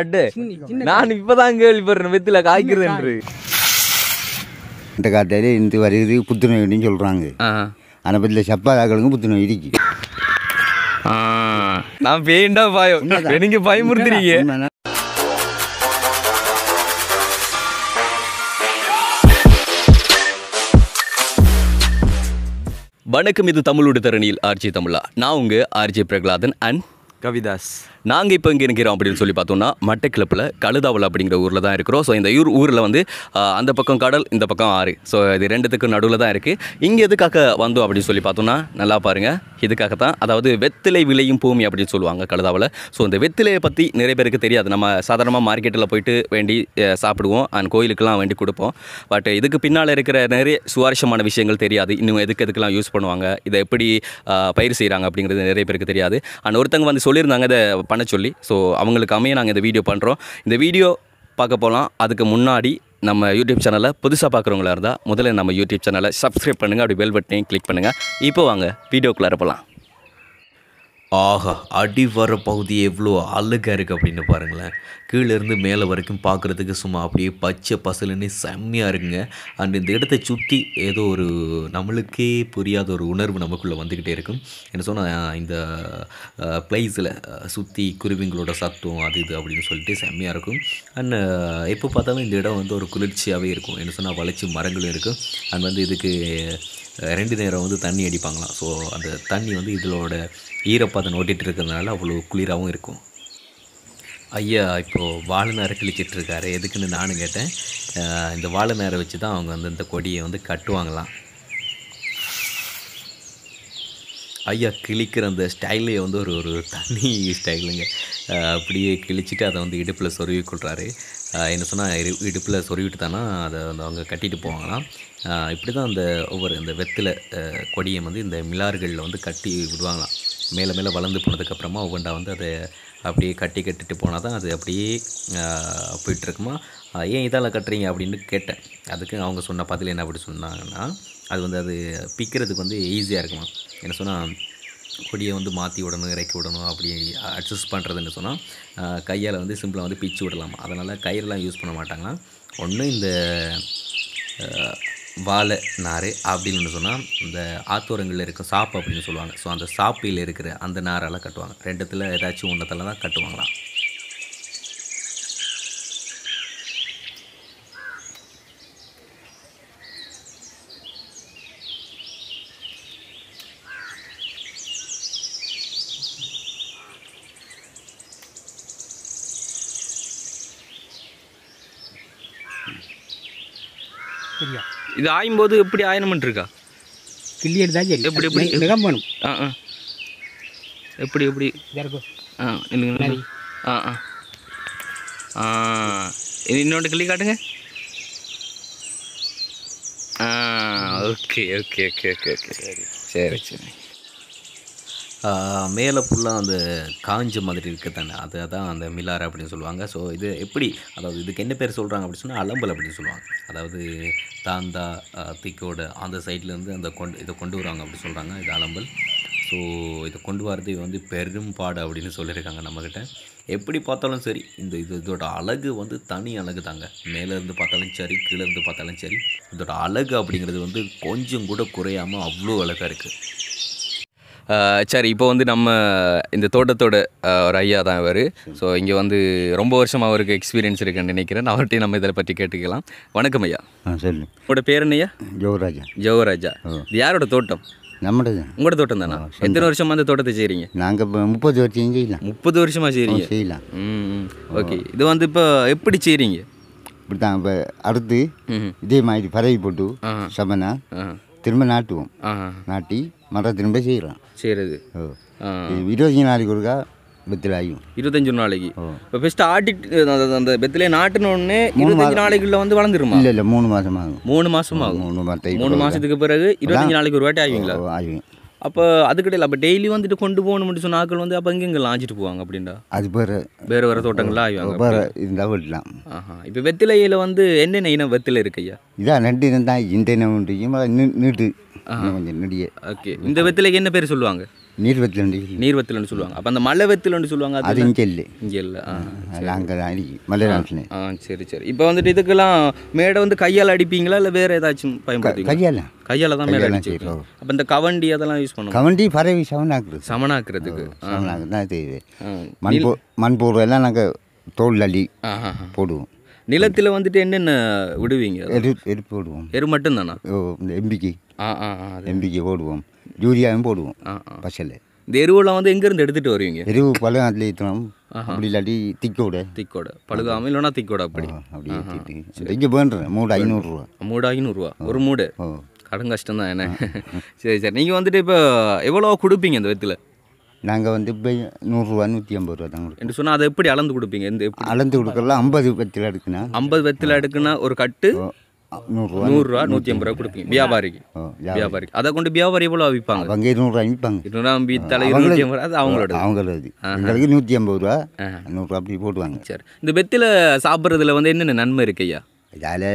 At நான் இப்பதான் கேள்விப்படுறேன் வெத்தில காய்க்கிறது என்று இந்த காட்டையில இந்த வருகிறது புத்துணர்வுன்னு சொல்றாங்க ஆனா பத்தில சப்பாதாக்களுக்கு புத்துணர்வு இருக்கு நான் பேண்டா பாயம் நீங்க பயமுறுத்துறீங்க வணக்கம் இது தமிழோட தரணியில் ஆர்ஜி தமிழா நான் உங்க ஆர்ஜி பிரகலாதன் அண்ட் கவிதாஸ் நாங்கள் இப்போ இங்கே இருக்கிறோம் அப்படின்னு சொல்லி பார்த்தோம்னா கிளப்பில் கழுதாவல் அப்படிங்கிற ஊரில் தான் இருக்கிறோம் ஸோ இந்த ஊர் ஊரில் வந்து அந்த பக்கம் கடல் இந்த பக்கம் ஆறு ஸோ இது ரெண்டுத்துக்கும் நடுவில் தான் இருக்குது இங்கே எதுக்காக வந்தோம் அப்படின்னு சொல்லி பார்த்தோம்னா நல்லா பாருங்கள் இதுக்காக தான் அதாவது வெத்திலை விளையும் பூமி அப்படின்னு சொல்லுவாங்க கழுதாவில் ஸோ இந்த வெத்திலையை பற்றி நிறைய பேருக்கு தெரியாது நம்ம சாதாரணமாக மார்க்கெட்டில் போயிட்டு வேண்டி சாப்பிடுவோம் அண்ட் கோயிலுக்கெல்லாம் வேண்டி கொடுப்போம் பட் இதுக்கு பின்னால் இருக்கிற நிறைய சுவாரஸ்யமான விஷயங்கள் தெரியாது இன்னும் எதுக்கு எதுக்கெல்லாம் யூஸ் பண்ணுவாங்க இதை எப்படி பயிர் செய்கிறாங்க அப்படிங்கிறது நிறைய பேருக்கு தெரியாது அண்ட் ஒருத்தங்க வந்து சொல்லியிருந்தாங்க இதை பண்ண சொல்லி ஸோ அவங்களுக்கு அமைய நாங்கள் இந்த வீடியோ பண்ணுறோம் இந்த வீடியோ பார்க்க போகலாம் அதுக்கு முன்னாடி நம்ம யூடியூப் சேனலை புதுசாக பார்க்குறவங்களா இருந்தால் முதல்ல நம்ம யூடியூப் சேனலை சப்ஸ்கிரைப் பண்ணுங்கள் அப்படி பெல் பட்டனையும் கிளிக் பண்ணுங்கள் இப்போ வாங்க வீடியோக்குள்ளே போகலாம் ஆஹா அடி வர பகுதி எவ்வளோ அழகாக இருக்குது அப்படின்னு பாருங்களேன் கீழேருந்து மேலே வரைக்கும் பார்க்குறதுக்கு சும்மா அப்படியே பச்சை பசலுன்னு செம்மையாக இருக்குங்க அண்ட் இந்த இடத்த சுற்றி ஏதோ ஒரு நம்மளுக்கே புரியாத ஒரு உணர்வு நமக்குள்ளே வந்துக்கிட்டே இருக்கும் என்ன சொன்னால் இந்த ப்ளேஸில் சுற்றி குருவிங்களோட சத்தம் அது இது அப்படின்னு சொல்லிட்டு செம்மையாக இருக்கும் அண்ட் எப்போ பார்த்தாலும் இந்த இடம் வந்து ஒரு குளிர்ச்சியாகவே இருக்கும் என்ன சொன்னால் வளர்ச்சி மரங்களும் இருக்கும் அண்ட் வந்து இதுக்கு ரெண்டு நேரம் வந்து தண்ணி அடிப்பாங்களாம் ஸோ அந்த தண்ணி வந்து இதோட ஈரப்பதன் ஓட்டிகிட்டு இருக்கிறதுனால அவ்வளோ குளிராகவும் இருக்கும் ஐயா இப்போது வாழை நேரம் கிழிச்சிட்ருக்காரு எதுக்குன்னு நானும் கேட்டேன் இந்த வாழை நேரம் வச்சு தான் அவங்க வந்து இந்த கொடியை வந்து கட்டுவாங்களாம் ஐயா கிழிக்கிற அந்த ஸ்டைலே வந்து ஒரு ஒரு தண்ணி ஸ்டைலுங்க அப்படியே கிழிச்சிட்டு அதை வந்து இடுப்பில் சொருவி கொள்கிறாரு என்ன சொன்னால் இடுப்பில் சொருவிட்டு தானா அதை வந்து அவங்க கட்டிட்டு போவாங்களாம் இப்படி தான் அந்த ஒவ்வொரு இந்த வெத்தில கொடியை வந்து இந்த மிலார்களில் வந்து கட்டி விடுவாங்களாம் மேலே மேலே வளர்ந்து போனதுக்கப்புறமா ஒவ்வொன்றா வந்து அதை அப்படியே கட்டி கட்டிட்டு போனால் தான் அது அப்படியே போயிட்டுருக்குமா ஏன் இதால் கட்டுறீங்க அப்படின்னு கேட்டேன் அதுக்கு அவங்க சொன்ன பதில் என்ன அப்படி சொன்னாங்கன்னா அது வந்து அது பிக்கிறதுக்கு வந்து ஈஸியாக இருக்குமா என்ன சொன்னால் கொடியை வந்து மாற்றி விடணும் இறக்கி விடணும் அப்படி அட்ஜஸ்ட் பண்ணுறதுன்னு சொன்னால் கையால் வந்து சிம்பிளாக வந்து பிச்சு விடலாமா அதனால் கயிறெலாம் யூஸ் பண்ண மாட்டாங்களாம் ஒன்று இந்த வாழை நார் அப்படின்னு சொன்னால் இந்த ஆத்தோரங்களில் இருக்க சாப்பு அப்படின்னு சொல்லுவாங்க ஸோ அந்த சாப்பையில் இருக்கிற அந்த நாரெல்லாம் கட்டுவாங்க ரெண்டுத்தில் ஏதாச்சும் ஒன்றத்தில் தான் கட்டுவாங்களாம் சரியா இது ஆயும் போது எப்படி ஆயணுமென்ட்டு இருக்கா கிள்ளி எடுத்தா சரி எப்படி எப்படி மிகம் ஆ ஆ எப்படி எப்படி ஆ இல்லைங்க ஆ ஆ ஆ இன்னொன்று கிள்ளி காட்டுங்க ஆ okay okay okay okay okay சரி சரி சரி மேலே ஃபுல்லாக அந்த காஞ்ச மாதிரி இருக்க தானே அதை தான் அந்த மிலார் அப்படின்னு சொல்லுவாங்க ஸோ இது எப்படி அதாவது இதுக்கு என்ன பேர் சொல்கிறாங்க அப்படின்னு சொன்னால் அலம்பல் அப்படின்னு சொல்லுவாங்க அதாவது தாந்தா திக்கோட அந்த சைட்லேருந்து அந்த கொண்டு இதை கொண்டு வருவாங்க அப்படி சொல்கிறாங்க இது அலம்பல் ஸோ இதை கொண்டு வரது வந்து பெரும்பாடு அப்படின்னு சொல்லியிருக்காங்க நம்மக்கிட்ட எப்படி பார்த்தாலும் சரி இந்த இது இதோட அழகு வந்து தனி அழகு தாங்க மேலேருந்து பார்த்தாலும் சரி கீழேருந்து பார்த்தாலும் சரி இதோட அழகு அப்படிங்கிறது வந்து கொஞ்சம் கூட குறையாமல் அவ்வளோ அழகாக இருக்குது சரி இப்போ வந்து நம்ம இந்த தோட்டத்தோட ஒரு ஐயா தான் அவர் ஸோ இங்கே வந்து ரொம்ப வருஷம் அவருக்கு எக்ஸ்பீரியன்ஸ் இருக்குன்னு நினைக்கிறேன் அவர்கிட்டையும் நம்ம இதை பற்றி கேட்டுக்கலாம் வணக்கம் ஐயா சரி உங்களோட பேர் என்னையா ஜோகராஜா ஜோகராஜா இது யாரோட தோட்டம் நம்மளது உங்களோட தோட்டம் தானா எத்தனை வருஷமா அந்த தோட்டத்தை செய்கிறீங்க நாங்கள் இப்போ முப்பது வருஷம் செய்யலாம் முப்பது வருஷமாக செய்கிறீங்க செய்யலாம் ம் ஓகே இது வந்து இப்போ எப்படி செய்கிறீங்க இப்படி தான் இப்போ அடுத்து இதே மாதிரி பறவை போட்டு சமனா திரும்ப நாட்டுவோம் நாட்டி மற்ற திரும்ப செய்யலாம் செய்கிறது இருபத்தஞ்சு நாளைக்கு ஒருக்கா ஆகும் இருபத்தஞ்சு நாளைக்கு இப்போ ஃபஸ்ட்டு ஆட்டி அந்த பெத்திலே நாட்டினோடனே இருபத்தஞ்சு நாளைக்குள்ள வந்து வளர்ந்துருமா இல்லை இல்லை மூணு மாதம் ஆகும் மூணு மாதம் ஆகும் மூணு மாதம் மூணு மாதத்துக்கு பிறகு இருபத்தஞ்சு நாளைக்கு ஒரு வாட்டி ஆகுங்களா ஆகும் அப்போ கிடையாது அப்போ டெய்லி வந்துட்டு கொண்டு போகணும்னு சொன்ன ஆக்கள் வந்து அப்போ எங்கெங்கெல்லாம் லாஞ்சிட்டு போவாங்க அப்படின்டா அது பேர் வேறு வேறு தோட்டங்கள்லாம் ஆயுவாங்க வேறு இருந்தால் விடலாம் ஆஹா இப்போ வெத்திலையில் வந்து என்னென்ன இனம் வெத்திலை இருக்கு ஐயா இதான் நண்டு இனம் தான் இந்த இனம் ஒன்றையும் நீட்டு கொஞ்சம் நெடிய ஓகே இந்த வெத்திலைக்கு என்ன பேர் சொல்லுவாங்க நீர் வெத்திலண்டு நீர் வெத்திலண்டு சொல்லுவாங்க அப்போ அந்த மலை வெத்திலண்டு சொல்லுவாங்க அது இங்கே இல்லை இங்கே இல்லை அங்கே தான் மலை நாட்டில் ஆ சரி சரி இப்போ வந்துட்டு இதுக்கெல்லாம் மேடை வந்து கையால் அடிப்பீங்களா இல்லை வேறு ஏதாச்சும் பயன்படுத்தி கையால் கையால் தான் மேலே அடிச்சிருக்கோம் அப்போ இந்த கவண்டி அதெல்லாம் யூஸ் பண்ணுவோம் கவண்டி பறவை சமனாக்குறது சமனாக்குறதுக்கு சமனாக்கு தான் தேவை மண்போ எல்லாம் நாங்கள் தோல் அள்ளி போடுவோம் நிலத்தில் வந்துட்டு என்னென்ன விடுவீங்க எரு எருப்பு போடுவோம் எரு மட்டும் ஓ இந்த எம்பிக்கை ஆ ஆ ஆ, அது. எம்பிக்கு போடுவோம் யூரியாவும் போடுவோம் ஆ இந்த எருவெல்லாம் வந்து எங்கேருந்து எடுத்துகிட்டு வருவீங்க எருவு பழம் அதில் ஏற்றணும் அப்படி இல்லாட்டி திக்கோட திக்கோட பழுகாமல் இல்லைன்னா திக்கோட அப்படி அப்படி ஏற்றிட்டு இங்கே வேண்டுறேன் மூடு ஐநூறுரூவா மூடு ஐநூறுரூவா ஒரு மூடு ஓ கடன் கஷ்டம் தான் என்ன சரி சரி நீங்கள் வந்துட்டு இப்போ எவ்வளோ கொடுப்பீங்க இந்த விதத்தில் நாங்கள் வந்து இப்போ நூறுரூவா நூற்றி ஐம்பது ரூபா தாங்க என்று சொன்னால் அதை எப்படி அளந்து கொடுப்பீங்க இந்த அளந்து கொடுக்கலாம் ஐம்பது பத்தில் எடுக்கணும் ஐம்பது பத்தில் எடுக்குன்னா ஒரு கட்டு நூறுரூவா நூறுரூவா நூற்றி ஐம்பது ரூபா கொடுப்பீங்க வியாபாரிக்கு வியாபாரிக்கு அதை கொண்டு வியாபாரி எவ்வளோ விற்பாங்க அங்கே இருநூறுவா அமைப்பாங்க இருநூறுவா தலை நூற்றி ஐம்பது ரூபா அது அவங்களோட அவங்களோட எங்களுக்கு நூற்றி ஐம்பது ரூபா நூறுரூவா அப்படி போடுவாங்க சரி இந்த பெத்தில் சாப்பிட்றதுல வந்து என்னென்ன நன்மை இருக்கு ஐயா இதால்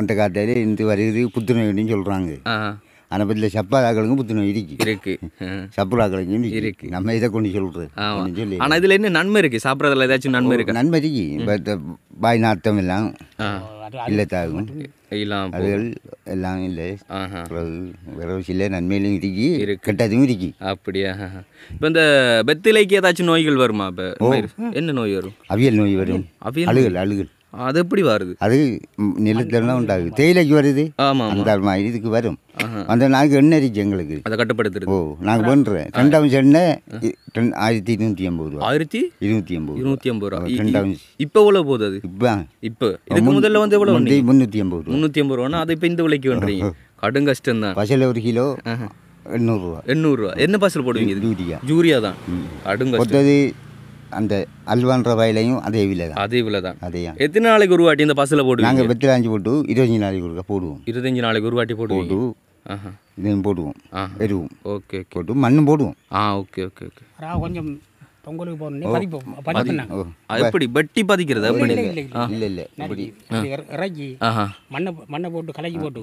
அந்த காட்டையில் இந்த வருது புத்துணர்வுன்னு சொல்கிறாங்க ஆனால் பற்றியில் சப்பாதாக்களுக்கும் புத்துணர்வு இருக்கு இருக்கு சப்புராக்களுக்கும் இருக்கு நம்ம இதை கொண்டு சொல்றது சொல்லி ஆனால் இதில் என்ன நன்மை இருக்கு சாப்பிட்றதுல ஏதாச்சும் நன்மை இருக்கு நன்மை இருக்கு இப்போ பாய் நாத்தம் எல்லாம் இல்லத்தாகும் அதுகள் எல்லாம் இல்லை வேற சில நன்மையிலும் இருக்கு கெட்டதும் இருக்கு அப்படியா இப்போ இந்த பெத்திலைக்கு ஏதாச்சும் நோய்கள் வருமா இப்போ என்ன நோய் வரும் அவியல் நோய் வரும் அவியல் அழுகல் அழுகல் அது எப்படி வருது அது நிலத்தெல்லாம் உண்டாகுது தேயிலைக்கு வருது ஆமாம் அந்த மாதிரி இதுக்கு வரும் அந்த நாங்கள் எண்ணெய் அரிச்சு எங்களுக்கு அதை கட்டுப்படுத்துறது ஓ நாங்கள் பண்ணுறோம் ரெண்டாம் எண்ணெய் ஆயிரத்தி இருநூத்தி ஐம்பது ரூபா ஆயிரத்தி இருநூத்தி ஐம்பது இருநூத்தி ஐம்பது ரூபா ரெண்டாம் இப்போ எவ்வளோ போகுது அது இப்போ இப்போ இதுக்கு முதல்ல வந்து எவ்வளோ முந்நூற்றி ஐம்பது முந்நூற்றி ஐம்பது ரூபானா அது இப்போ இந்த விலைக்கு பண்ணுறீங்க கடும் கஷ்டம் தான் பசல ஒரு கிலோ எண்ணூறுரூவா எண்ணூறுரூவா என்ன பசல் போடுவீங்க யூரியா யூரியா தான் கடும் கஷ்டம் அந்த அல்வான்ற வயலையும் அதே விலை தான் அதே விலை தான் அதே எத்தனை நாளைக்கு ஒரு வாட்டி இந்த பஸ்ஸில் போட்டு நாங்கள் வெற்றி காஞ்சி போட்டு இருபத்தஞ்சு நாளைக்கு ஒருக்கா போடுவோம் இருபத்தஞ்சு நாளைக்கு ஒரு வாட்டி போட்டு போட்டு இதையும் போடுவோம் எருவும் ஓகே போட்டு மண்ணும் போடுவோம் ஆ ஓகே ஓகே ஓகே கொஞ்சம் பொங்கலுக்கு எப்படி வெட்டி பதிக்கிறது இல்லை இல்லை மண்ணை மண்ணை போட்டு கலக்கி போட்டு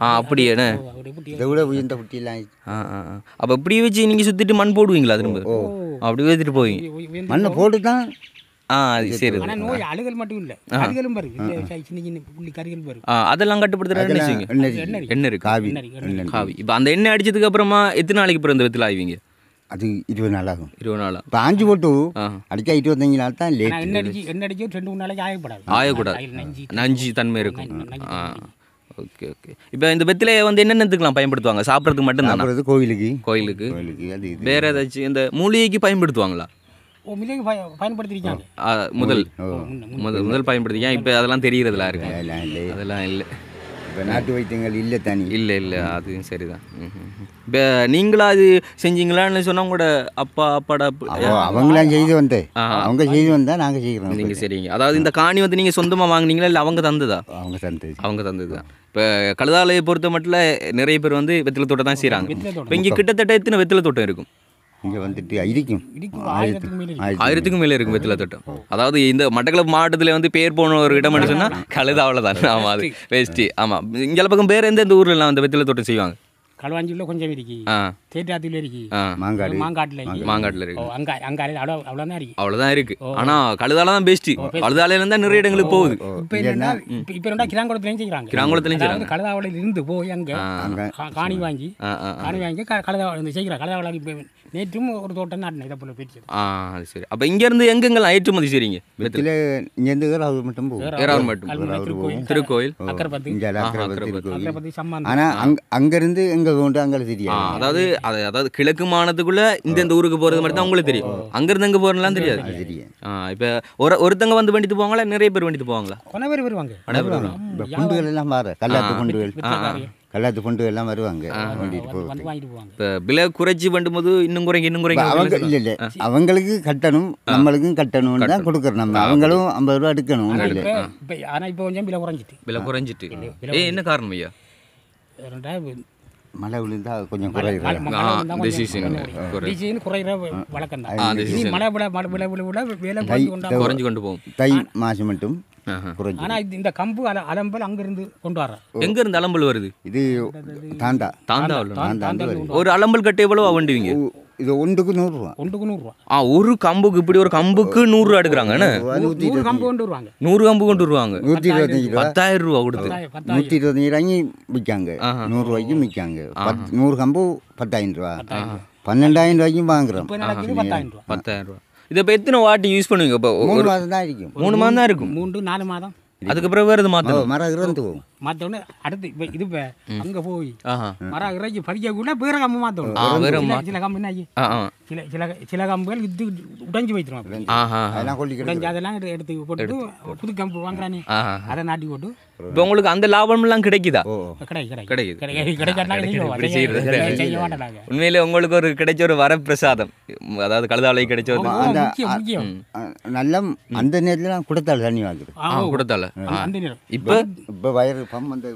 ஆ அப்படியாண்ணே புட்டிலாம் அப்போ இப்படி வச்சு நீங்கள் சுற்றிட்டு மண் போடுவீங்களா திரும்ப ஓ அப்படி வச்சுட்டு போவீங்க மண்ணை போட்டு தான் சரி அதெல்லாம் எண்ணெய் காவி அந்த எண்ணெய் அடிச்சதுக்கு அப்புறமா எத்தனை நாளைக்கு அது இருபது இருபது போட்டு ஆயக்கூடாது ஆயக்கூடாது நஞ்சு தன்மை இருக்கும் ஓகே ஓகே இப்போ இந்த வெத்திலையை வந்து என்னென்னத்துக்குலாம் பயன்படுத்துவாங்க சாப்பிட்றதுக்கு மட்டும்தான் கோயிலுக்கு கோயிலுக்கு கோயிலுக்கு வேற ஏதாச்சும் இந்த மூலிகைக்கு பயன்படுத்துவாங்களா மிளகு பயன்படுத்திருக்காங்க முதல் முதல் முதல் பயன்படுத்திக்கா இப்போ அதெல்லாம் தெரிகிறதுல இருக்கு அதெல்லாம் இல்லை இப்போ நாட்டு வைத்தியங்கள் இல்லை தனி இல்லை இல்லை அதுவும் சரி தான் இப்போ நீங்களா அது செஞ்சீங்களான்னு சொன்னால் கூட அப்பா அப்பாடா அவங்களாம் செய்து வந்து அவங்க செய்து வந்தால் நாங்கள் செய்கிறோம் நீங்கள் சரிங்க அதாவது இந்த காணி வந்து நீங்கள் சொந்தமாக வாங்கினீங்களா இல்லை அவங்க தந்ததா அவங்க தந்தது அவங்க தந்தது தான் இப்போ கழுதாலையை பொறுத்த மட்டும் நிறைய பேர் வந்து வெத்தில தோட்டம் தான் செய்கிறாங்க இப்போ இங்கே கிட்டத்தட்ட எத்தனை வெத்தில தோட்டம் இருக்கும் இங்கே வந்துட்டு இருக்கும் ஆயிரத்துக்கும் மேலே இருக்கும் வெத்தில தோட்டம் அதாவது இந்த மட்டக்களப்பு மாவட்டத்தில் வந்து பேர் போன ஒரு இடம் சொன்னால் கழுதாவில் தான் ஆமாம் அது வேஸ்ட்டு ஆமாம் இங்கே பக்கம் பேர் எந்தெந்த ஊர்லலாம் அந்த வெத்தில தோட்டம் செய்வாங்க கழுவாஞ்சியில் கொஞ்சம் இருக்கு ஆ தேட்டாத்தில இருக்கு மாங்காடு மாங்காட்டுல மாங்காட்டுல இருக்கு அங்க அங்க அவ்வளோ இருக்கு அவ்வளோதான் இருக்கு ஆனா கழுதால தான் பெஸ்ட் கழுதால இருந்தா நிறைய இடங்களுக்கு போகுது இப்ப என்னன்னா இப்போ ரெண்டா கிராங்குளத்துலயும் செய்யறாங்க கிராங்குளத்துலயும் செய்யறாங்க கழுதாவில இருந்து போய் அங்க காணி வாங்கி காணி வாங்கி கழுதா இந்த செய்யறாங்க கழுதாவில இப்போ நேற்றும் ஒரு தோட்டம் நாட்டின இதை போல போயிடுச்சு ஆ சரி அப்போ இங்கேருந்து எங்கெங்கெல்லாம் ஏற்றுமதி செய்றீங்க இங்க இருந்து ஏறாவூர் மட்டும் போகும் ஏறாவூர் மட்டும் திருக்கோயில் அக்கரப்பத்து அக்கரப்பத்து சம்மந்தம் ஆனால் அங்கே அங்கேருந்து எங்கே கொண்டு அங்கே தெரியாது அதாவது அது அதாவது கிழக்கு மாநிலத்துக்குள்ள இந்த இந்த ஊருக்கு போறது மட்டும் தான் உங்களுக்கு தெரியும் அங்கேருந்து அங்கே போறதுலாம் தெரியாது ஆ இப்போ ஒரு ஒருத்தங்க வந்து வண்டித்து போவாங்களா நிறைய பேர் வண்டிட்டு போவாங்களா கொன பேர் வருவாங்க குண்டுகள் எல்லாம் வர கல்லாத்து குண்டுகள் கல்லாத்து பொண்டு எல்லாம் வருவாங்க இப்போ விலை குறைச்சி பண்ணும்போது இன்னும் குறைங்க இன்னும் குறைங்க அவங்க இல்லை இல்லை அவங்களுக்கு கட்டணும் நம்மளுக்கும் கட்டணும்னு தான் கொடுக்குறோம் நம்ம அவங்களும் ஐம்பது ரூபா எடுக்கணும் ஆனால் இப்போ கொஞ்சம் விலை குறைஞ்சிட்டு விலை குறைஞ்சிட்டு ஏன் என்ன காரணம் ஐயா மழை விழுந்தா கொஞ்சம் குறையுது இந்த வழக்கம் மழை மழை விட விட விட வேலை குறைஞ்சு கொண்டு போகும் தை மாசம் மட்டும் ஆனால் இந்த கம்பு அல அலம்பல் அங்கிருந்து கொண்டு வர எங்க இருந்து அலம்பல் வருது இது தாண்டா தாண்டா தாண்டா ஒரு அலம்பல் கட்டு எவ்வளோ வண்டிவீங்க இது ஒன்றுக்கு நூறுரூவா ஒன்றுக்கு நூறுரூவா ஆ ஒரு கம்புக்கு இப்படி ஒரு கம்புக்கு நூறுரூவா எடுக்கிறாங்க நூறு கம்பு கொண்டு வருவாங்க நூறு கம்பு கொண்டு வருவாங்க நூற்றி இருபத்தி பத்தாயிரம் ரூபா கொடுத்து நூற்றி இருபத்தஞ்சி ரூபாய்க்கு விற்காங்க நூறுரூவாய்க்கும் விற்காங்க பத் நூறு கம்பு பத்தாயிரம் ரூபா பன்னெண்டாயிரம் ரூபாய்க்கும் வாங்குறோம் பத்தாயிரம் ரூபா இதை இப்போ எத்தனை வாட்டி யூஸ் பண்ணுவீங்க இப்போ மூணு மாதம் தான் இருக்கும் மூணு மாதம் தான் இருக்கும் மூன்று நாலு மாதம் அதுக்கப்புறம் வேறு இது மாற்றணும் மரம் இறந்து போகும் அடுத்து இப்போ இது இப்போ அங்கே போய் மர இறைச்சி பறிக்க கூட வேற கம்பு மாற்றணும் சில கம்பு என்ன சில சில சில கம்புகள் இது உடைஞ்சு வைத்துருவாங்க உடைஞ்சு அதெல்லாம் எடுத்து போட்டு புது கம்பு வாங்குறானே அதை நாட்டி போட்டு இப்போ உங்களுக்கு அந்த லாபம்லாம் கிடைக்குதா கிடைக்குது உண்மையில உங்களுக்கு ஒரு கிடைச்ச ஒரு வரப்பிரசாதம் அதாவது கழுதாலை கிடைச்ச ஒரு நல்ல அந்த நேரத்தில் நான் கொடுத்தாள் தண்ணி வாங்குறேன் கொடுத்தாள் இப்போ இப்போ வயர் பம்ப் வந்து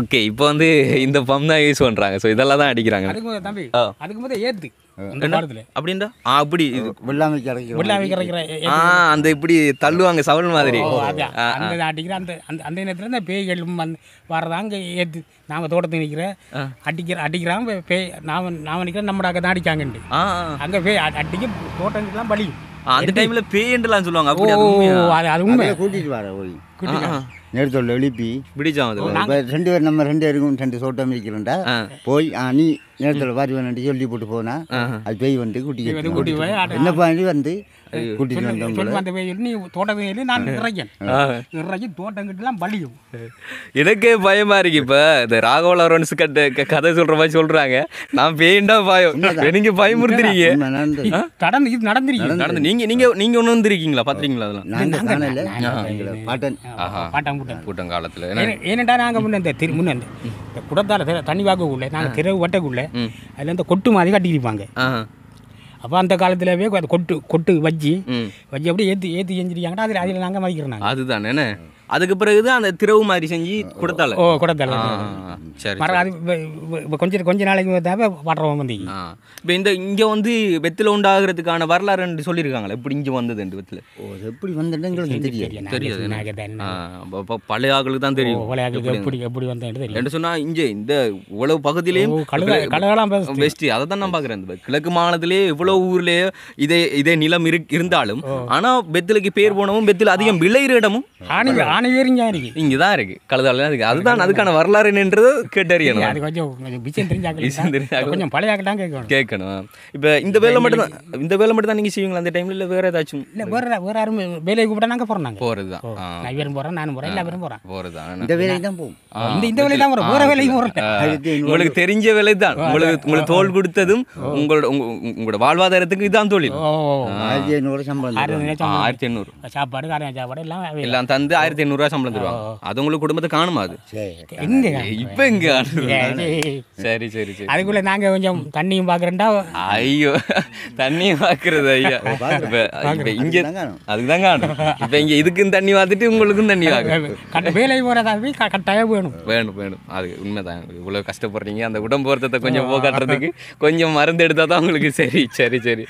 ஓகே இப்போ வந்து இந்த பம் தான் யூஸ் பண்ணுறாங்க ஸோ இதெல்லாம் தான் அடிக்கிறாங்க அதுக்கு முதல் ஏற்று அப்படின்டா அப்படி அந்த இப்படி தள்ளுவாங்க சவல் மாதிரி அந்த அந்த அந்த அந்த நேரத்தில் அந்த பேய்கள் வரதாங்க ஏற்று நாங்கள் தோட்டத்துக்கு நிற்கிற அடிக்கிற அடிக்கிறான் பேய் நாம் நாம் நிற்கிற நம்ம அங்கே தான் அடிக்காங்கண்டு அங்கே பேய் அடிக்க தோட்டத்துக்குலாம் பலியும் அந்த டைம்ல பேயண்டலாம் சொல்லுவாங்க அப்படி அது உண்மை கூட்டிட்டு வர போய் நேரத்தோட எழுப்பி பிடிச்சாங்க ரெண்டு பேர் நம்ம ரெண்டு பேருக்கும் ரெண்டு சோட்டம் இருக்கிறோம்டா போய் நீ நேரத்தில் வாரி வேணுட்டு சொல்லி போட்டு போனா அது பேய் வந்து கூட்டிட்டு என்னப்பா வந்து எனக்கே பயமா இருக்கு இப்போ இந்த ராகவ லாரன்ஸ் கட்ட கதை சொல்ற மாதிரி சொல்றாங்க நான் பேயிண்டா பயம் நீங்க பயமுறுத்துறீங்க நடந்து இது நடந்துருக்கு நடந்து நீங்க நீங்க நீங்க ஒன்று வந்துருக்கீங்களா பாத்துறீங்களா அதெல்லாம் கூட்டம் காலத்துல ஏனண்டா நாங்க முன்ன இந்த முன்ன இந்த குடத்தால தண்ணி வாக்கக்குள்ள நாங்க திரவு வட்டக்குள்ள அதில் இந்த கொட்டு மாதிரி கட்டிக்கிருப்பாங்க அப்போ அந்த காலத்திலவே கொட்டு கொட்டு வஜ்ஜி வஜ்ஜி அப்படியே ஏற்றி ஏற்றி செஞ்சிருக்காங்கடா அதில் அதில் நாங்கள் மதிக்கிறோம் அதுதான் என்ன அதுக்கு பிறகு அந்த திரவு மாதிரி செஞ்சு கொடுத்தால ஓ கொடுத்தால சரி அது இப்போ கொஞ்சம் கொஞ்ச நாளைக்கு தேவை வடுறோம் வந்து இப்போ இந்த இங்கே வந்து வெத்தில உண்டாகிறதுக்கான வரலாறு என்று சொல்லியிருக்காங்களே எப்படி இங்கே வந்தது என்று வெத்தில ஓ எப்படி வந்தது தெரியாது தெரியாது பழைய ஆக்களுக்கு தான் தெரியும் பழைய ஆக்களுக்கு எப்படி எப்படி வந்தேன் தெரியும் என்று சொன்னால் இங்கே இந்த இவ்வளவு பகுதியிலேயும் கழுகலாம் பெஸ்ட் அதை தான் நான் பார்க்குறேன் இந்த கிழக்கு மாநிலத்திலே இவ்வளோ ஊர்லயே இதே இதே நிலம் இருந்தாலும் ஆனால் வெத்திலுக்கு பேர் போனவும் வெத்தில அதிகம் விளையிற இடமும் ஆனி மாணவியரும் இருக்குது இங்கே தான் இருக்குது கழுதாவில் இருக்குது அதுதான் அதுக்கான வரலாறு என்னன்றது கேட்டறியணும் அது கொஞ்சம் கொஞ்சம் விஷயம் தெரிஞ்சாக்க கொஞ்சம் பழைய தான் கேட்கணும் கேட்கணும் இப்போ இந்த வேலை மட்டும் தான் இந்த வேலை மட்டும் தான் நீங்கள் செய்வீங்களா அந்த டைமில் இல்லை வேறு ஏதாச்சும் இல்லை வேறு வேறு யாரும் வேலையை கூப்பிட்டா நாங்கள் போகிறோம் நாங்கள் போகிறது தான் நான் இவரும் போகிறேன் நானும் போகிறேன் எல்லா பேரும் போகிறேன் போகிறது தான் இந்த வேலையை தான் போகும் இந்த இந்த வேலையை தான் வேலையும் உங்களுக்கு தெரிஞ்ச வேலை தான் உங்களுக்கு உங்களுக்கு தோல் கொடுத்ததும் உங்களோட உங்களோட வாழ்வாதாரத்துக்கு இதான் தொழில் ஆயிரத்தி சம்பளம் ஆயிரத்தி சாப்பாடு காரணம் சாப்பாடு எல்லாம் எல்லாம் தந்து ஆயிரத்தி எண்ணூறுரூவா சம்பளம் தருவாங்க அது உங்களுக்கு குடும்பத்தை காணுமா அது எங்க இங்க சரி சரி சரி அதுக்குள்ள நாங்க கொஞ்சம் தண்ணியும் பாக்குறேன்டா ஐயோ தண்ணியும் பாக்குறது ஐயா இப்போ இங்கே அதுக்கு காணும் இப்ப இங்க இதுக்கும் தண்ணி பார்த்துட்டு உங்களுக்கும் தண்ணி பார்க்கணும் வேலை போறதா கட்டாயம் வேணும் வேணும் வேணும் அது உண்மைதான் இவ்வளவு கஷ்டப்படுறீங்க அந்த உடம்பு ஒருத்தத்தை கொஞ்சம் போகாட்டுறதுக்கு கொஞ்சம் மருந்து எடுத்தா தான் உங்களுக்கு சரி சரி சரி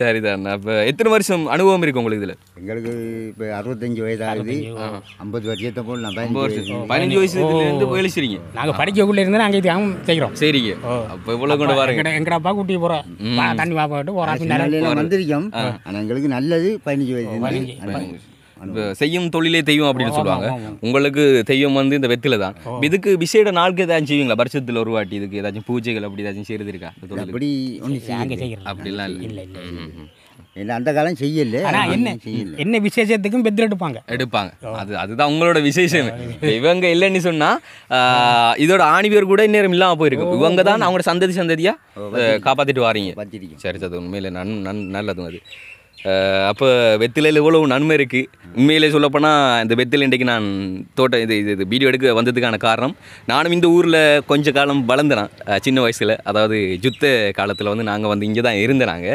சரிதான் அப்ப எத்தனை வருஷம் அனுபவம் இருக்கு உங்களுக்கு இதுல எங்களுக்கு இப்போ அறுபத்தஞ்சு வயதாகுது ஐம்பது வருஷத்தை போல் நான் பதினஞ்சு வயசுலேருந்து வேலை செய்றீங்க நாங்கள் படிக்கக்குள்ளே இருந்து நாங்கள் இதுக்காகவும் செய்கிறோம் சரிங்க அப்போ இவ்வளோ கொண்டு வரேன் எங்கடா அப்பா கூட்டி போகிறோம் தண்ணி பாப்பாட்டு போகிறோம் வந்திருக்கோம் ஆனால் எங்களுக்கு நல்லது பதினஞ்சு வயசு செய்யும் தொழிலே தெய்வம் அப்படின்னு சொல்லுவாங்க உங்களுக்கு தெய்வம் வந்து இந்த வெத்தில தான் இதுக்கு விசேட நாளுக்கு ஏதாச்சும் செய்வீங்களா வருஷத்தில் ஒரு வாட்டி இதுக்கு ஏதாச்சும் பூஜைகள் அப்படி ஏதாச்சும் செய்யறது இருக்கா அப்படி அப்படிலாம் இல்லை அந்த காலம் செய்யல என்ன என்ன விசேஷத்துக்கும் பெத்தர் எடுப்பாங்க எடுப்பாங்க அது அதுதான் உங்களோட விசேஷம் இவங்க இல்லைன்னு சொன்னா இதோட ஆணிபியர் கூட இந்நேரம் இல்லாம போயிருக்கும் இவங்க தான் அவங்களோட சந்ததி சந்ததியா காப்பாத்திட்டு வாரீங்க சரி அது உண்மையில் நன் நன் நல்லதும் அது அப்போ வெத்திலையில் இவ்வளோ நன்மை இருக்குது உண்மையிலே சொல்லப்போனால் இந்த வெத்தில இன்றைக்கு நான் தோட்டம் இது இது இது வீடியோ எடுக்க வந்ததுக்கான காரணம் நானும் இந்த ஊரில் கொஞ்சம் காலம் வளர்ந்துறேன் சின்ன வயசில் அதாவது ஜுத்த காலத்தில் வந்து நாங்கள் வந்து இங்கே தான் இருந்தாங்க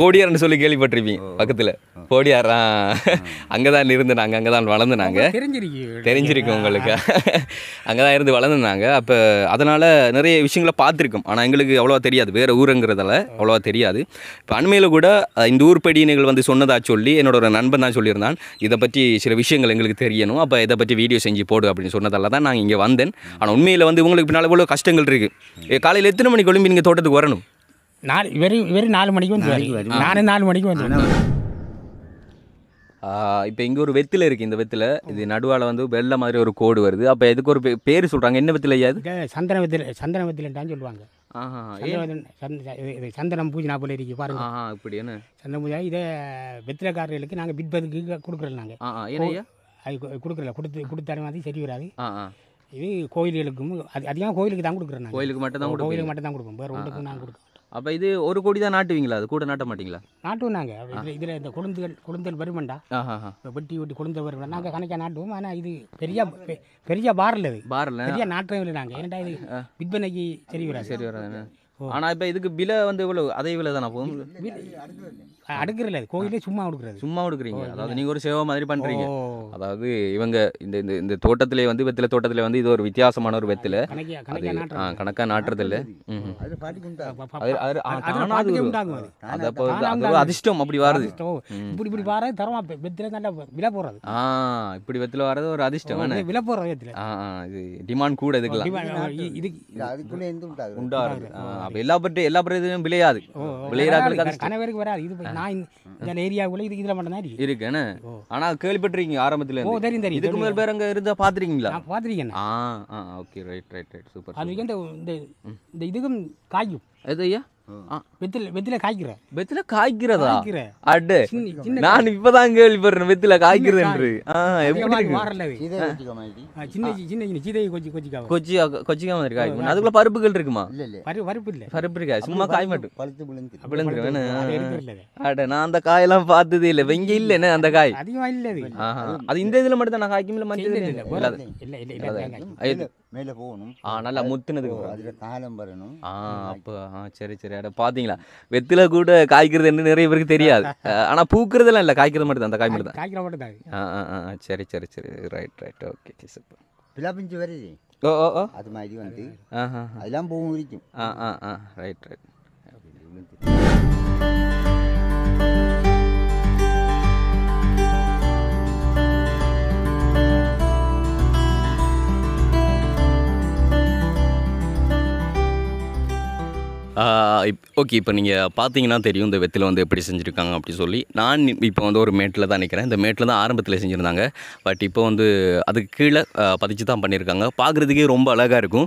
போடியார்னு சொல்லி கேள்விப்பட்டிருப்பீங்க பக்கத்தில் போடியாரா அங்கே தான் இருந்தனாங்க அங்கே தான் வளர்ந்துனாங்க தெரிஞ்சிருக்கு உங்களுக்கு அங்கே தான் இருந்து வளர்ந்துனாங்க அப்போ அதனால் நிறைய விஷயங்களை பார்த்துருக்கோம் ஆனால் எங்களுக்கு அவ்வளோவா தெரியாது வேறு ஊருங்கிறதால அவ்வளோவா தெரியாது இப்போ அண்மையில் கூட இந்த ஊர் படின்னு பிரச்சனைகள் வந்து சொன்னதாக சொல்லி என்னோட ஒரு நண்பன் தான் சொல்லியிருந்தான் இதை பற்றி சில விஷயங்கள் எங்களுக்கு தெரியணும் அப்போ இதை பற்றி வீடியோ செஞ்சு போடு அப்படின்னு சொன்னதால தான் நான் இங்கே வந்தேன் ஆனால் உண்மையில் வந்து உங்களுக்கு பின்னால் இவ்வளோ கஷ்டங்கள் இருக்குது காலையில் எத்தனை மணிக்கு எழும்பி நீங்கள் தோட்டத்துக்கு வரணும் நாலு வெறும் வெறும் நாலு மணிக்கு வந்து நானே நாலு மணிக்கு வந்து இப்போ இங்கே ஒரு வெத்தில் இருக்குது இந்த வெத்தில் இது நடுவால் வந்து வெள்ளை மாதிரி ஒரு கோடு வருது அப்போ இதுக்கு ஒரு பேர் சொல்கிறாங்க என்ன வெத்தில் ஐயா சந்தன வெத்தில் சந்தன வெத்தில்ட்டான்னு சொல்லுவாங்க சந்தனம் பூஜை நான் போல இருக்கு பாருங்க இப்படி என்ன சந்தனம் பூஜா இதை வெத்திரக்காரர்களுக்கு நாங்கள் விற்பதுக்கு கொடுக்குறோம் நாங்கள் அது கொடுக்குறல கொடுத்து கொடுத்தாலும் மாதிரி சரி வராது இது கோயில்களுக்கும் அது அதிகமாக கோயிலுக்கு தான் கொடுக்குறோம் கோயிலுக்கு மட்டும் தான் கோயிலுக்கு மட்டும் தான் கொடுப்போம் வேறு ஒன்றுக்கும் நாங்கள் கொடுப்போம் அப்போ இது ஒரு கோடி தான் நாட்டுவீங்களா அது கூட நாட்ட மாட்டீங்களா நாட்டுவோம் நாங்கள் இதில் இந்த குழந்தைகள் குழந்தைகள் வருமெண்டா இப்போ வெட்டி வெட்டி குழந்தை வருமெண்டா நாங்கள் கணக்காக நாட்டுவோம் ஆனால் இது பெரிய பெரிய பாரில் இது பாரில் பெரிய நாட்டம் இல்லை நாங்கள் ஏன்டா இது விற்பனைக்கு சரி வராது சரி வராது ஆனால் இப்போ இதுக்கு விலை வந்து இவ்வளோ அதே விலை தானே போகும் அடுக்கிறது கோயிலே சும்மா கொடுக்குறது சும்மா கொடுக்குறீங்க அதாவது நீங்க ஒரு சேவை மாதிரி பண்றீங்க அதாவது இவங்க இந்த இந்த இந்த தோட்டத்திலே வந்து வெத்தில தோட்டத்தில் வந்து இது ஒரு வித்தியாசமான ஒரு வெத்தில கணக்காக நாட்டுறதில்ல அதிர்ஷ்டம் அப்படி வருது இப்படி இப்படி வர தரமா வெத்தில நல்ல விலை போடுறது ஆ இப்படி வெத்தில வர்றது ஒரு அதிர்ஷ்டம் விலை போடுற வெத்தில இது டிமாண்ட் கூட இதுக்கெல்லாம் இது அதுக்குள்ளே உண்டாகுது எல்லா எல்லா பிரதியும் விளையாது விளையாடுறதுக்கு கணவருக்கு வராது இது நான் இந்த ஏரியாவுக்குள்ள இது இதில் மட்டும் தான் இருக்குன்னு ஆனால் கேள்விப்பட்டிருக்கீங்க ஆரம்பத்துல ஓ தெரியும் தெரியும் இதுக்கு முதல் பேர் அங்க இருந்தால் பார்த்துருக்கீங்களா பார்த்துருக்கேன் ஆ ஆ okay right right right super அது இந்த இந்த இதுக்கும் காயும் எது ஐயா வெத்தில காய்க்கிறதா அடு நான் இப்பதான் கேள்விப்படுறேன் வெத்தில காய்க்கிறது என்று சின்ன மாதிரி காய்க்கும் அதுக்குள்ள பருப்புகள் இருக்குமா பருப்பு இல்ல சும்மா காய் மட்டும் அட நான் அந்த காயெல்லாம் பார்த்ததே இல்ல வெங்க இல்ல அந்த காய் அது இந்த இதுல மட்டும் தான் நான் காய்க்கும் இல்ல இல்ல மேலே போகணும் ஆ நல்லா முத்துனதுக்கு அதில் தாளம் வரணும் ஆ அப்போ ஆ சரி சரி அட பார்த்தீங்களா வெத்தில கூட காய்க்கிறது என்ன நிறைய பேருக்கு தெரியாது ஆனால் பூக்கிறதுலாம் இல்லை காய்க்கிறது மட்டும் தான் அந்த காய் மட்டும் தான் காய்க்கிற மட்டும் தான் ஆ ஆ ஆ சரி சரி சரி ரைட் ரைட் ஓகே சரி சூப்பர் பிளாபிஞ்சு வருது ஓ ஓ ஓ அது மாதிரி வந்து ஆ ஆ அதெல்லாம் போகும் இருக்கும் ஆ ஆ ஆ ரைட் ரைட் அப்படின்னு இப் ஓகே இப்போ நீங்கள் பார்த்தீங்கன்னா தெரியும் இந்த வெத்தில் வந்து எப்படி செஞ்சுருக்காங்க அப்படி சொல்லி நான் இப்போ வந்து ஒரு மேட்டில் தான் நிற்கிறேன் இந்த மேட்டில் தான் ஆரம்பத்தில் செஞ்சுருந்தாங்க பட் இப்போ வந்து அதுக்கு கீழே பதிச்சு தான் பண்ணியிருக்காங்க பார்க்குறதுக்கே ரொம்ப அழகாக இருக்கும்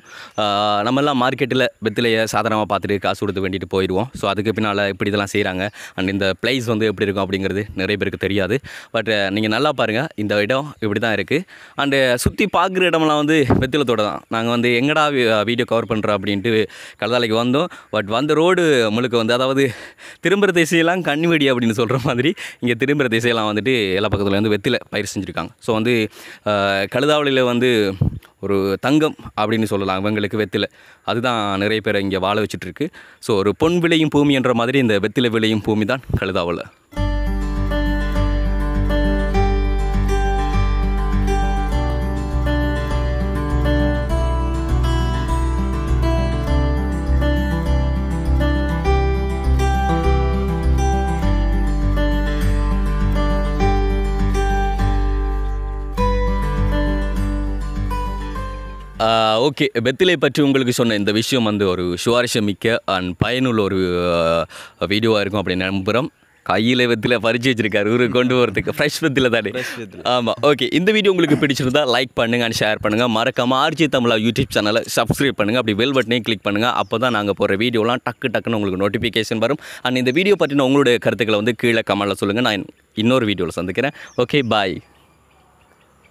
நம்மலாம் மார்க்கெட்டில் வெத்திலையை சாதாரணமாக பார்த்துட்டு காசு கொடுத்து வேண்டிட்டு போயிடுவோம் ஸோ அதுக்கு பின்னால் இப்படி இதெல்லாம் செய்கிறாங்க அண்ட் இந்த ப்ளைஸ் வந்து எப்படி இருக்கும் அப்படிங்கிறது நிறைய பேருக்கு தெரியாது பட் நீங்கள் நல்லா பாருங்கள் இந்த இடம் இப்படி தான் இருக்குது அண்டு சுற்றி பார்க்குற இடம்லாம் வந்து வெத்திலத்தோடு தான் நாங்கள் வந்து எங்கடா வீடியோ கவர் பண்ணுறோம் அப்படின்ட்டு கடதாலைக்கு வந்தோம் பட் வந்த ரோடு முழுக்க வந்து அதாவது திரும்புகிற திசையெல்லாம் கண்ணிவெடி அப்படின்னு சொல்கிற மாதிரி இங்கே திரும்புகிற திசையெல்லாம் வந்துட்டு எல்லா பக்கத்தில் வந்து வெத்தில பயிர் செஞ்சுருக்காங்க ஸோ வந்து கழுதாவளியில் வந்து ஒரு தங்கம் அப்படின்னு சொல்லலாம் இவங்களுக்கு வெத்தில அதுதான் நிறைய பேரை இங்கே வாழ வச்சுட்ருக்கு ஸோ ஒரு பொன் விளையும் பூமி என்ற மாதிரி இந்த வெத்தில விளையும் பூமி தான் கழுதாவளை ஓகே பெத்திலை பற்றி உங்களுக்கு சொன்ன இந்த விஷயம் வந்து ஒரு சுவாரஸ்யமிக்க அண்ட் பயனுள்ள ஒரு வீடியோவாக இருக்கும் அப்படின்னு நம்புகிறோம் கையில் வெத்தில் பறிச்சு வச்சிருக்காரு ஊருக்கு கொண்டு போகிறதுக்கு ஃப்ரெஷ் வெத்தில தானே ஆமாம் ஓகே இந்த வீடியோ உங்களுக்கு பிடிச்சிருந்தா லைக் பண்ணுங்க அண்ட் ஷேர் பண்ணுங்கள் மறக்காமல் ஆர்ஜி தமிழா யூடியூப் சேனலை சப்ஸ்கிரைப் பண்ணுங்கள் அப்படி வெல் பட்டனையும் கிளிக் பண்ணுங்கள் அப்போ தான் நாங்கள் போகிற வீடியோலாம் டக்கு டக்குன்னு உங்களுக்கு நோட்டிஃபிகேஷன் வரும் அண்ட் இந்த வீடியோ பற்றின உங்களுடைய கருத்துக்களை வந்து கீழே கமலில் சொல்லுங்கள் நான் இன்னொரு வீடியோவில் சந்திக்கிறேன் ஓகே பாய்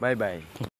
பாய் பாய்